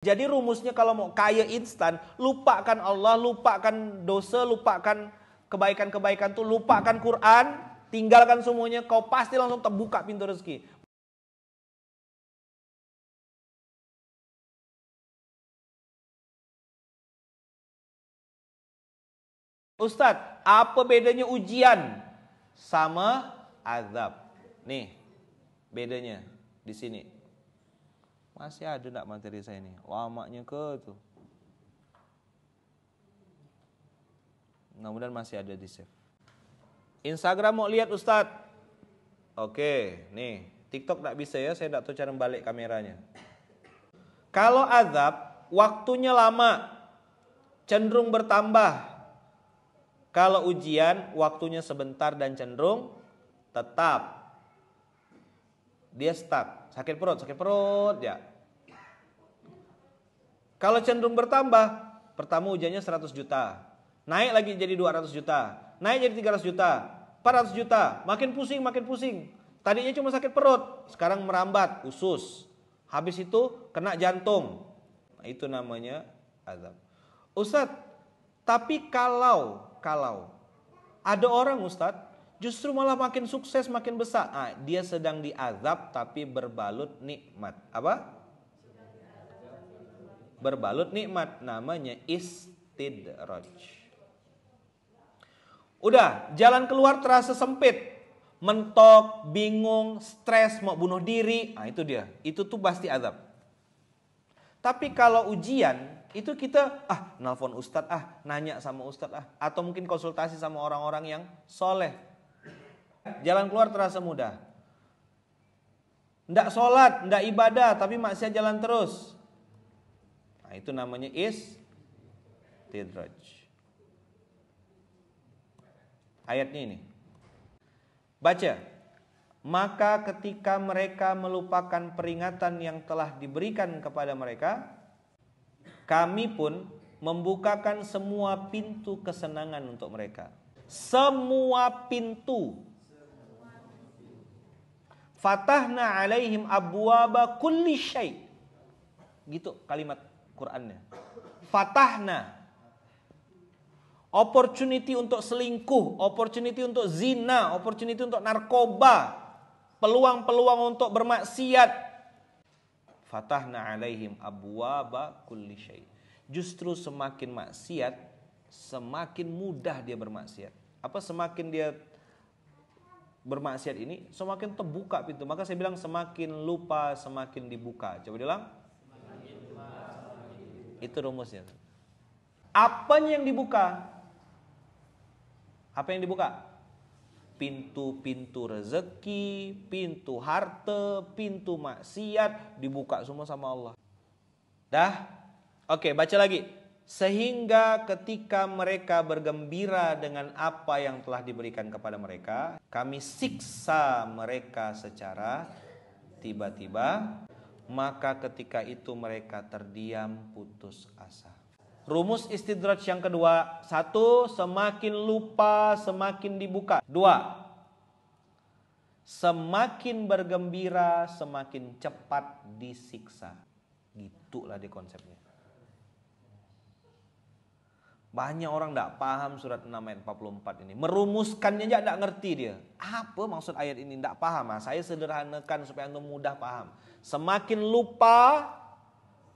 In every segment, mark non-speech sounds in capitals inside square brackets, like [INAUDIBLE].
Jadi rumusnya kalau mau kaya instan, lupakan Allah, lupakan dosa, lupakan kebaikan-kebaikan tuh, lupakan Quran, tinggalkan semuanya, kau pasti langsung terbuka pintu rezeki. Ustadz, apa bedanya ujian sama azab? Nih, bedanya di sini. Masih ada enggak materi saya ini? Lamanya ke tuh. Mudah-mudahan masih ada di save. Instagram mau lihat Ustadz. Oke, nih. TikTok enggak bisa ya, saya enggak tahu cara balik kameranya. Kalau azab, waktunya lama. Cenderung bertambah. Kalau ujian, waktunya sebentar dan cenderung tetap. Dia stuck, sakit perut, sakit perut ya. Kalau cenderung bertambah, pertama ujiannya 100 juta. Naik lagi jadi 200 juta. Naik jadi 300 juta. 400 juta. Makin pusing, makin pusing. Tadinya cuma sakit perut, sekarang merambat usus. Habis itu kena jantung. Nah, itu namanya azab. Ustadz, tapi kalau kalau ada orang Ustadz justru malah makin sukses makin besar. Ah, dia sedang diazab tapi berbalut nikmat. Apa? berbalut nikmat namanya istidraj. Udah, jalan keluar terasa sempit. Mentok, bingung, stres, mau bunuh diri. Nah, itu dia. Itu tuh pasti azab. Tapi kalau ujian, itu kita ah nelfon Ustad ah, nanya sama Ustad ah. Atau mungkin konsultasi sama orang-orang yang soleh. Jalan keluar terasa mudah. Ndak sholat, ndak ibadah, tapi maksiat jalan terus. Nah, itu namanya is istidraj. Ayatnya ini. Baca. Maka ketika mereka melupakan peringatan yang telah diberikan kepada mereka, kami pun membukakan semua pintu kesenangan untuk mereka. Semua pintu. Fatahna alaihim abwaba kulli syai. Gitu kalimat Qurannya. Fatahna. Opportunity untuk selingkuh, opportunity untuk zina, opportunity untuk narkoba, peluang-peluang untuk bermaksiat. Fatahna alaihim abwaba kulli syai. Justru semakin maksiat, semakin mudah dia bermaksiat. Apa semakin dia bermaksiat ini semakin terbuka pintu. Maka saya bilang semakin lupa semakin dibuka. Coba bilang itu rumusnya. Apa yang dibuka? Apa yang dibuka? Pintu-pintu rezeki, pintu harta, pintu maksiat dibuka semua sama Allah. Dah? Oke, baca lagi. Sehingga ketika mereka bergembira dengan apa yang telah diberikan kepada mereka, kami siksa mereka secara tiba-tiba maka ketika itu mereka terdiam putus asa. Rumus istidraj yang kedua, satu semakin lupa semakin dibuka. Dua, semakin bergembira semakin cepat disiksa. Gitulah di konsepnya. Banyak orang tidak paham surat 6 ayat 44 ini. Merumuskannya aja tidak ngerti dia. Apa maksud ayat ini? Tidak paham. Nah, saya sederhanakan supaya anda mudah paham. Semakin lupa,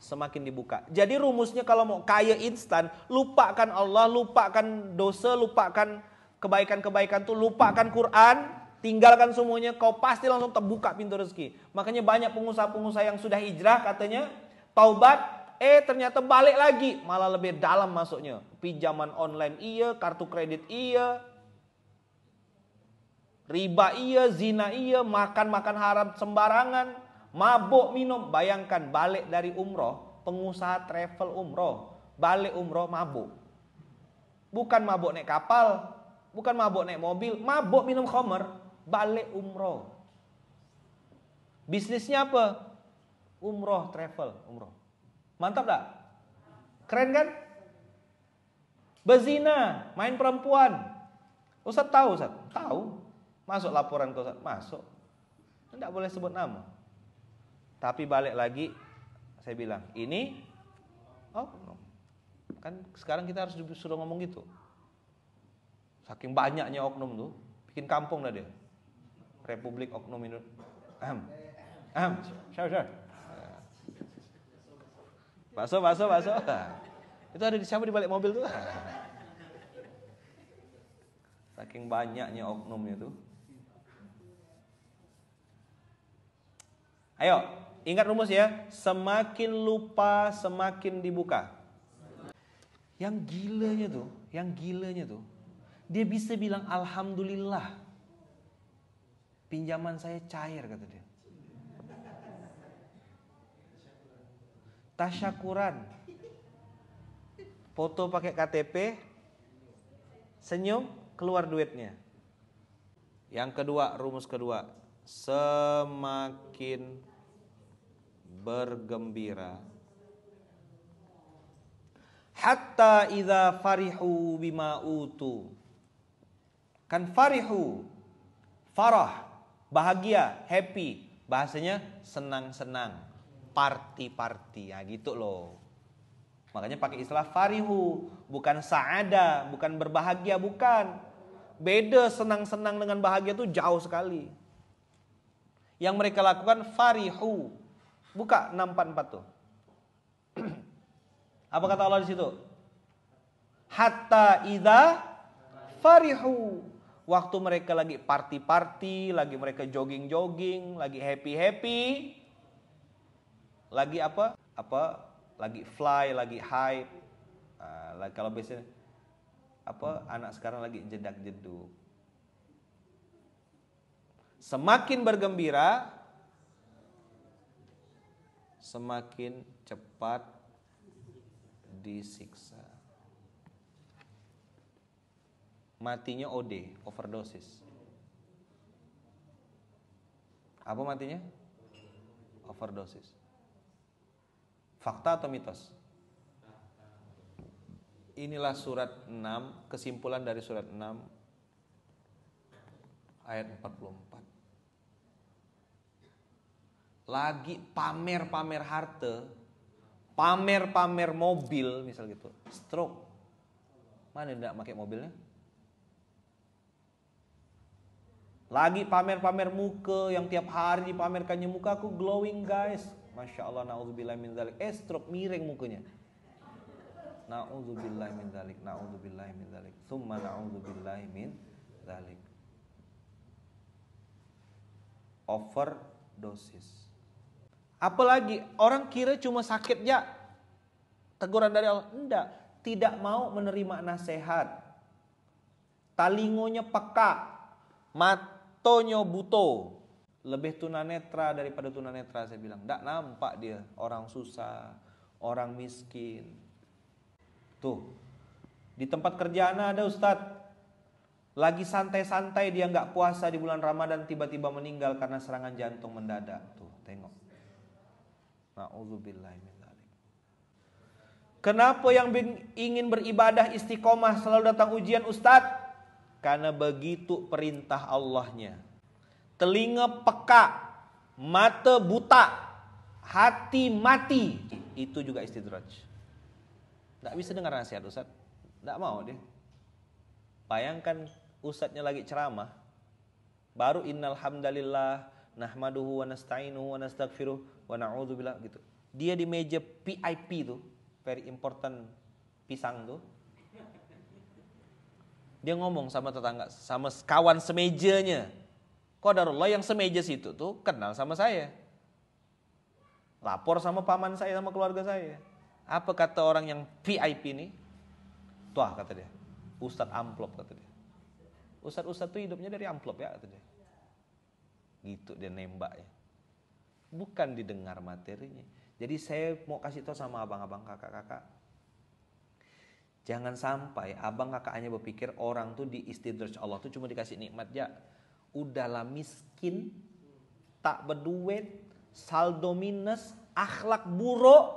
semakin dibuka. Jadi rumusnya kalau mau kaya instan, lupakan Allah, lupakan dosa, lupakan kebaikan-kebaikan tuh, lupakan Quran, tinggalkan semuanya, kau pasti langsung terbuka pintu rezeki. Makanya banyak pengusaha-pengusaha yang sudah hijrah katanya taubat, eh ternyata balik lagi malah lebih dalam masuknya pinjaman online iya kartu kredit iya riba iya zina iya makan makan haram sembarangan mabuk minum, bayangkan balik dari umroh, pengusaha travel umroh, balik umroh mabuk. Bukan mabuk naik kapal, bukan mabuk naik mobil, mabuk minum khamer, balik umroh. Bisnisnya apa? Umroh travel, umroh. Mantap tak? Keren kan? Bezina, main perempuan. Ustaz tahu, Ustaz? Tahu. Masuk laporan ke Ustaz? Masuk. Tidak boleh sebut nama. Tapi balik lagi saya bilang, ini oh kan sekarang kita harus sudah ngomong gitu. Saking banyaknya oknum tuh, bikin kampung dah dia. Republik Oknum Indonesia. Ahem. Ahem. Syar, syar. Baso, baso baso Itu ada di siapa di balik mobil tuh? Saking banyaknya oknumnya tuh. Ayo, Ingat rumus ya, semakin lupa semakin dibuka. Yang gilanya tuh, yang gilanya tuh, dia bisa bilang alhamdulillah. Pinjaman saya cair kata dia. Tasyakuran. Foto pakai KTP, senyum, keluar duitnya. Yang kedua, rumus kedua, semakin bergembira hatta idza farihu bima utu kan farihu farah bahagia happy bahasanya senang-senang party-party ya gitu loh makanya pakai istilah farihu bukan saada bukan berbahagia bukan beda senang-senang dengan bahagia itu jauh sekali yang mereka lakukan farihu Buka 644 tuh. [CLEARS THROAT] Apa kata Allah di situ? Hatta idza farihu. Waktu mereka lagi party-party, lagi mereka jogging-jogging, lagi happy-happy. Lagi apa? Apa? Lagi fly, lagi high ah, Uh, kalau biasanya apa anak sekarang lagi jedak jeduk. Semakin bergembira, semakin cepat disiksa. Matinya OD, overdosis. Apa matinya? Overdosis. Fakta atau mitos? Inilah surat 6, kesimpulan dari surat 6 ayat 44 lagi pamer-pamer harta, pamer-pamer mobil misal gitu, stroke. Mana tidak pakai mobilnya? Lagi pamer-pamer muka yang tiap hari dipamerkannya muka aku glowing guys. Masya Allah na'udzubillah min zalik. Eh stroke miring mukanya. Na'udzubillah min zalik. Na'udzubillah min zalik. Summa na'udzubillah min zalik. Overdosis. Apalagi orang kira cuma sakit ya. Teguran dari Allah. Enggak. Tidak mau menerima nasihat. Talingonya peka. Matonya buto. Lebih tunanetra daripada tunanetra saya bilang. Enggak nampak dia. Orang susah. Orang miskin. Tuh. Di tempat kerjaan ada Ustadz. Lagi santai-santai dia nggak puasa di bulan Ramadan tiba-tiba meninggal karena serangan jantung mendadak. Tuh, tengok. Kenapa yang ingin beribadah istiqomah selalu datang ujian Ustaz? Karena begitu perintah Allahnya. Telinga peka, mata buta, hati mati. Itu juga istidraj. Tidak bisa dengar nasihat Ustaz. Tidak mau dia. Bayangkan Ustaznya lagi ceramah. Baru innalhamdalillah. hamdalillah nahmaduhu wa nasta'inuhu wa nastaghfiruh wa na'udzu billah gitu. Dia di meja PIP tuh, very important pisang tuh. Dia ngomong sama tetangga, sama kawan semejanya. Qadarullah yang semeja situ tuh kenal sama saya. Lapor sama paman saya sama keluarga saya. Apa kata orang yang VIP ini? Tuah kata dia. Ustadz amplop kata dia. Ustadz-ustadz tuh hidupnya dari amplop ya kata dia gitu dia nembak ya bukan didengar materinya jadi saya mau kasih tahu sama abang-abang kakak-kakak jangan sampai abang kakak hanya berpikir orang tuh di istidraj Allah tuh cuma dikasih nikmat ya udahlah miskin tak berduit saldo minus akhlak buruk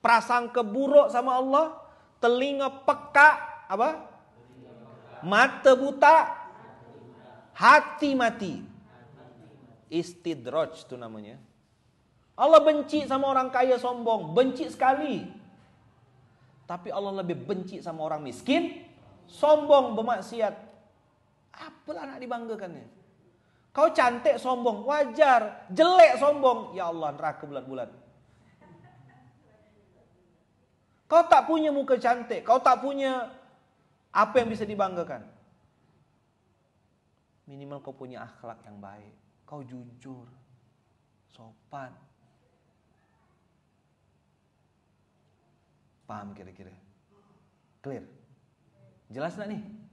prasangka buruk sama Allah telinga peka apa mata buta hati mati Istidraj itu namanya. Allah benci sama orang kaya sombong, benci sekali. Tapi Allah lebih benci sama orang miskin, sombong, bermaksiat. Apalah anak dibanggakannya. Kau cantik sombong, wajar. Jelek sombong, ya Allah neraka bulan-bulan. Kau tak punya muka cantik, kau tak punya apa yang bisa dibanggakan. Minimal kau punya akhlak yang baik kau jujur, sopan. Paham kira-kira? Clear? Jelas nggak nih?